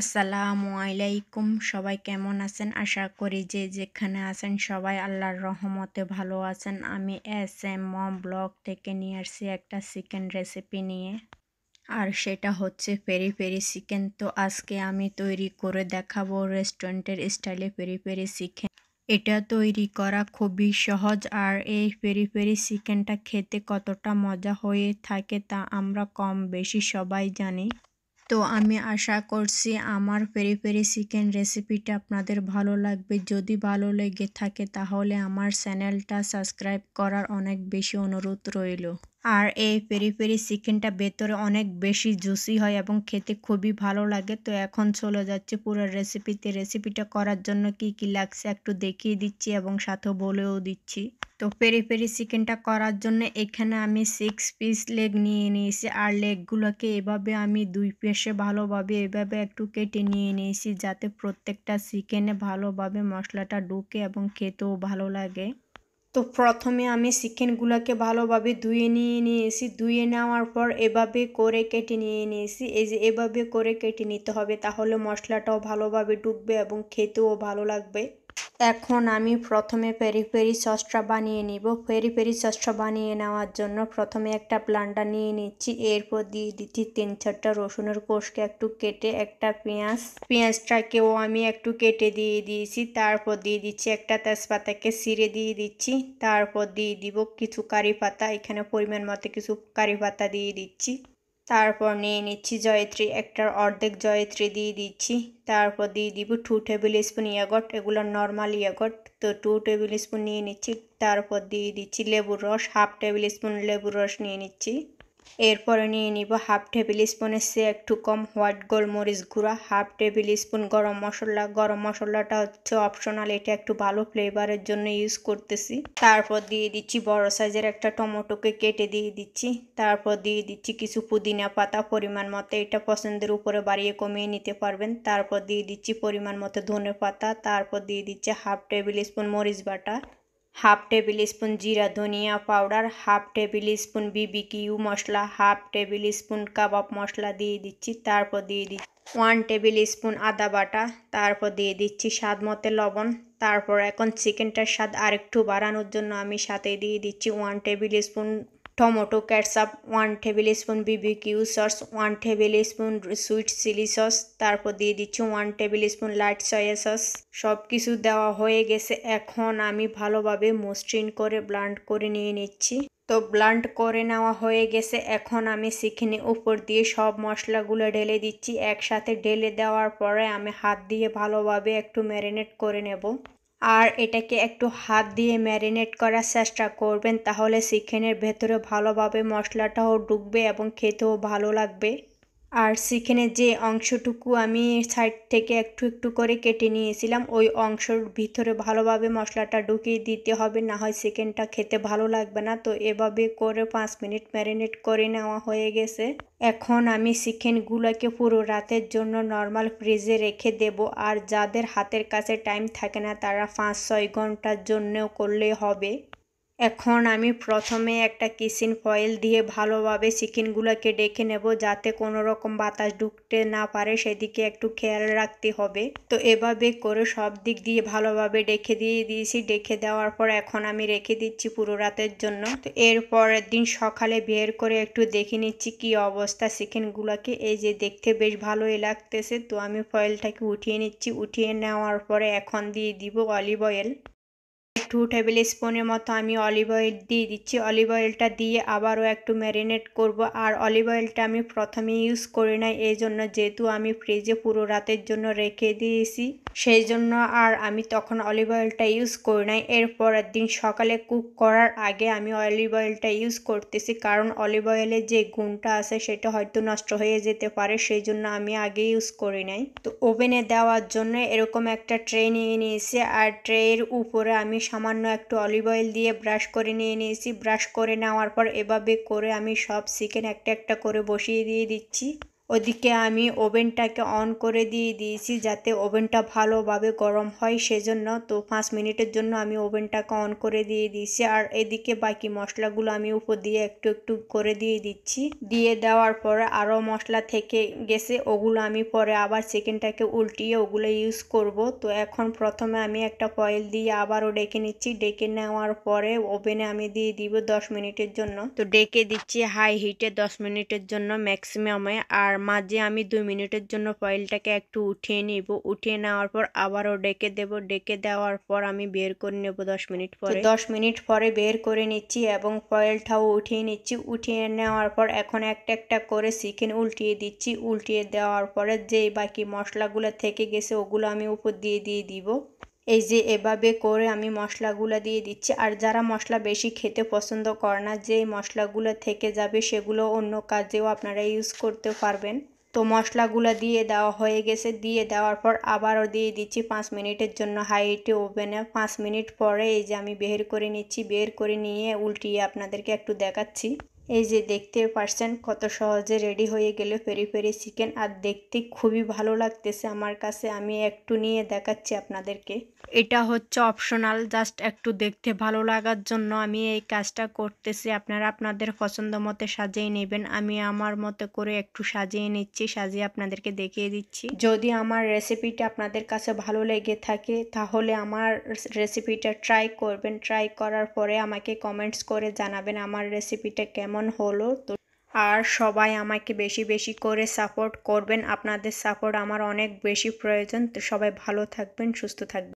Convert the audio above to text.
আসসালামু আলাইকুম সবাই কেমন আছেন আশা করি যে যেখানে আছেন সবাই আল্লাহর রহমতে ভালো আছেন আমি এস এম মম ব্লগ থেকে নিয়ে আসছি একটা চিকেন রেসিপি নিয়ে আর সেটা হচ্ছে পেরি পেরি চিকেন তো আজকে আমি তৈরি করে দেখাবো রেস্টুরেন্টের স্টাইলে পেরি পেরি চিকেন এটা তৈরি করা খুবই সহজ আর এই পেরি পেরি চিকেনটা খেতে কতটা মজা হয়ে থাকে তা আমরা কম বেশি সবাই জানি তো আমি আশা করছি আমার পেরি পেরি চিকেন রেসিপিটা আপনাদের ভালো লাগবে যদি ভালো লেগে থাকে তাহলে আমার চ্যানেলটা সাবস্ক্রাইব করার অনেক বেশি অনুরোধ রইল আর এই পেরি পেরি চিকেনটা ভেতরে অনেক বেশি জুসি হয় এবং খেতে খুবই ভালো লাগে তো এখন চলে যাচ্ছে পুরো রেসিপিতে রেসিপিটা করার জন্য কি কি লাগছে একটু দেখিয়ে দিচ্ছি এবং সাথে বলেও দিচ্ছি তো পেরি পেরি চিকেনটা করার জন্য এখানে আমি সিক্স পিস লেগ নিয়ে নিয়েছি আর লেগগুলোকে এভাবে আমি দুই পেশে ভালোভাবে এভাবে একটু কেটে নিয়ে নিয়েছি যাতে প্রত্যেকটা চিকেনে ভালোভাবে মশলাটা ঢুকে এবং খেতেও ভালো লাগে তো প্রথমে আমি চিকেনগুলোকে ভালোভাবে ধুয়ে নিয়ে নিয়েছি ধুয়ে নেওয়ার পর এভাবে করে কেটে নিয়ে নিয়েছি এই যে এভাবে করে কেটে নিতে হবে তাহলে মশলাটাও ভালোভাবে ডুববে এবং খেতেও ভালো লাগবে এখন আমি প্রথমে পেরি পেরি সসটা বানিয়ে নিব পেরি পেরি সসটা বানিয়ে নেওয়ার জন্য প্রথমে একটা প্লান্টার নিয়ে নিচ্ছি এরপর দিয়ে দিচ্ছি তিন চারটা রসুনের কোষকে একটু কেটে একটা পেঁয়াজ পেঁয়াজটাকেও আমি একটু কেটে দিয়ে দিয়েছি তারপর দিয়ে দিচ্ছি একটা তেজপাতাকে সিরে দিয়ে দিচ্ছি তারপর দিয়ে দিব কিছু কারি পাতা এখানে পরিমাণ মতো কিছু কারি পাতা দিয়ে দিচ্ছি তারপর নিয়ে নিচ্ছি জয়ত্রী একটার অর্ধেক জয়ত্রী দিয়ে দিচ্ছি তারপর দিয়ে দিব টু টেবিল স্পুন ইয়াগট এগুলো নর্মাল ইয়াগট তো টু টেবিল স্পুন নিয়ে নিচ্ছি তারপর দিয়ে দিচ্ছি লেবুর রস হাফ টেবিল স্পুন লেবুর রস নিয়ে নিচ্ছি এরপরে নিয়ে নিব হাফ টেবিল স্পুনের সে একটু কম হোয়াইট গোলমরিচ গুঁড়া হাফ টেবিল স্পুন গরম মশলা গরম মশলাটা হচ্ছে অপশনাল এটা একটু ভালো ফ্লেভারের জন্য ইউজ করতেছি তারপর দিয়ে দিচ্ছি বড় সাইজের একটা টমেটোকে কেটে দিয়ে দিচ্ছি তারপর দিয়ে দিচ্ছি কিছু পুদিনা পাতা পরিমাণ মতো এটা পছন্দের উপরে বাড়িয়ে কমিয়ে নিতে পারবেন তারপর দিয়ে দিচ্ছি পরিমাণ মতো ধনে পাতা তারপর দিয়ে দিচ্ছি হাফ টেবিল স্পুন মরিচ বাটা হাফ টেবিল স্পুন জিরা ধনিয়া powder half tablespoon B B মশলা হাফ টেবিল স্পুন কাবাব মশলা দিয়ে দিচ্ছি তারপর দিয়ে দিচ্ছি ওয়ান টেবিল স্পুন আদা বাটা তারপর দিয়ে দিচ্ছি স্বাদ মতে লবণ তারপর এখন চিকেনটার স্বাদ আরেকটু বাড়ানোর জন্য আমি সাথে দিয়ে দিচ্ছি one tablespoon tomato ketchup one tablespoon BBQ sauce one tablespoon sweet chilli sauce তারপর দিয়ে দিচ্ছি one tablespoon light soy sauce সব কিছু দেওয়া হয়ে গেছে এখন আমি ভালোভাবে মসৃণ করে ব্লান্ড করে নিয়ে নিচ্ছি তো ব্লান্ড করে নেওয়া হয়ে গেছে এখন আমি সিখিনি উপর দিয়ে সব মশলাগুলো ঢেলে দিচ্ছি একসাথে ঢেলে দেওয়ার পরে আমি হাত দিয়ে ভালোভাবে একটু ম্যারিনেট করে নেব আর এটাকে একটু হাত দিয়ে ম্যারিনেট করার চেষ্টা করবেন তাহলে চিকেনের ভেতরে ভালোভাবে মশলাটাও ডুববে এবং খেতেও ভালো লাগবে আর সেখানে যে অংশটুকু আমি সাইড থেকে একটু একটু করে কেটে নিয়েছিলাম ওই অংশর ভিতরে ভালোভাবে মশলাটা ঢুকিয়ে দিতে হবে না হয় চিকেনটা খেতে ভালো লাগবে না তো এভাবে করে পাঁচ মিনিট ম্যারিনেট করে নেওয়া হয়ে গেছে এখন আমি সিকেনগুলোকে পুরো রাতের জন্য নর্মাল ফ্রিজে রেখে দেব আর যাদের হাতের কাছে টাইম থাকে না তারা পাঁচ ছয় ঘন্টার জন্যও করলে হবে এখন আমি প্রথমে একটা কিচেন ফয়েল দিয়ে ভালোভাবে চিকেনগুলোকে ডেকে নেব যাতে কোনো রকম বাতাস ঢুকতে না পারে সেদিকে একটু খেয়াল রাখতে হবে তো এভাবে করে সব দিক দিয়ে ভালোভাবে ডেকে দিয়ে দিয়েছি ডেকে দেওয়ার পর এখন আমি রেখে দিচ্ছি পুরো রাতের জন্য তো এরপরের দিন সকালে বের করে একটু দেখে নিচ্ছি কি অবস্থা চিকেনগুলোকে এই যে দেখতে বেশ ভালোই লাগতেছে তো আমি ফয়েলটাকে উঠিয়ে নিচ্ছি উঠিয়ে নেওয়ার পরে এখন দিয়ে দিব অলিভ অয়েল টু টেবিল স্পুনের মতো আমি অলিভ অয়েল দিয়ে দিচ্ছি অলিভ অয়েলটা দিয়ে আবারও একটু ম্যারিনেট করব আর অলিভ অয়েলটা আমি প্রথমে ইউজ করি নাই এই জন্য যেহেতু আমি ফ্রিজে পুরো রাতের জন্য রেখে দিয়েছি সেই জন্য আর আমি তখন অলিভ অয়েলটা ইউজ করি নাই এরপর দিন সকালে কুক করার আগে আমি অলিভ অয়েলটা ইউজ করতেছি কারণ অলিভ অয়েলের যে গুণটা আছে সেটা হয়তো নষ্ট হয়ে যেতে পারে সেই জন্য আমি আগে ইউজ করি নাই তো ওভেনে দেওয়ার জন্য এরকম একটা ট্রে নিয়ে নিয়েছি আর ট্রের উপরে আমি সামান্য একটু অলিভ অয়েল দিয়ে ব্রাশ করে নিয়ে নিয়েছি ব্রাশ করে নেওয়ার পর এভাবে করে আমি সব চিকেন একটা একটা করে বসিয়ে দিয়ে দিচ্ছি ওদিকে আমি ওভেনটাকে অন করে দিয়ে দিয়েছি যাতে ওভেনটা ভালোভাবে গরম হয় সেজন্য তো পাঁচ মিনিটের জন্য আমি ওভেনটাকে অন করে দিয়ে দিয়েছি আর এদিকে বাকি মশলাগুলো আমি উপর দিয়ে একটু একটু করে দিয়ে দিচ্ছি দিয়ে দেওয়ার পরে আরও মশলা থেকে গেছে ওগুলো আমি পরে আবার চিকেনটাকে উল্টিয়ে ওগুলো ইউজ করব তো এখন প্রথমে আমি একটা ফয়েল দিয়ে আবারও ডেকে নিচ্ছি ডেকে নেওয়ার পরে ওভেনে আমি দিয়ে দিব দশ মিনিটের জন্য তো ডেকে দিচ্ছি হাই হিটে দশ মিনিটের জন্য ম্যাক্সিমামে আর আর মাঝে আমি দু মিনিটের জন্য ফয়েলটাকে একটু উঠিয়ে নিব উঠিয়ে নেওয়ার পর আবারও ডেকে দেব ডেকে দেওয়ার পর আমি বের করে নেব দশ মিনিট পরে দশ মিনিট পরে বের করে নিচ্ছি এবং ফয়েলটাও উঠিয়ে নিচ্ছি উঠিয়ে নেওয়ার পর এখন একটা একটা করে চিকেন উল্টিয়ে দিচ্ছি উল্টিয়ে দেওয়ার পরে যেই বাকি মশলাগুলো থেকে গেছে ওগুলো আমি উপর দিয়ে দিয়ে দিব এই যে এভাবে করে আমি মশলাগুলো দিয়ে দিচ্ছি আর যারা মশলা বেশি খেতে পছন্দ করে না যে মশলাগুলো থেকে যাবে সেগুলো অন্য কাজেও আপনারা ইউজ করতে পারবেন তো মশলাগুলো দিয়ে দেওয়া হয়ে গেছে দিয়ে দেওয়ার পর আবারও দিয়ে দিচ্ছি পাঁচ মিনিটের জন্য হাইটে ওভেনে পাঁচ মিনিট পরে এই যে আমি বের করে নিচ্ছি বের করে নিয়ে উল্টিয়ে আপনাদেরকে একটু দেখাচ্ছি এই যে দেখতে পারছেন কত সহজে রেডি হয়ে গেল পেরি পেরি চিকেন আর দেখতে খুবই ভালো লাগতেছে আমার কাছে আমি একটু নিয়ে দেখাচ্ছি আপনাদেরকে এটা হচ্ছে অপশনাল জাস্ট একটু দেখতে ভালো লাগার জন্য আমি এই কাজটা করতেছি আপনারা আপনাদের পছন্দ মতে সাজিয়ে নেবেন আমি আমার মতো করে একটু সাজিয়ে নিচ্ছি সাজিয়ে আপনাদেরকে দেখিয়ে দিচ্ছি যদি আমার রেসিপিটা আপনাদের কাছে ভালো লেগে থাকে তাহলে আমার রেসিপিটা ট্রাই করবেন ট্রাই করার পরে আমাকে কমেন্টস করে জানাবেন আমার রেসিপিটা কেমন কেমন হলো তো আর সবাই আমাকে বেশি বেশি করে সাপোর্ট করবেন আপনাদের সাপোর্ট আমার অনেক বেশি প্রয়োজন তো সবাই ভালো থাকবেন সুস্থ থাকবেন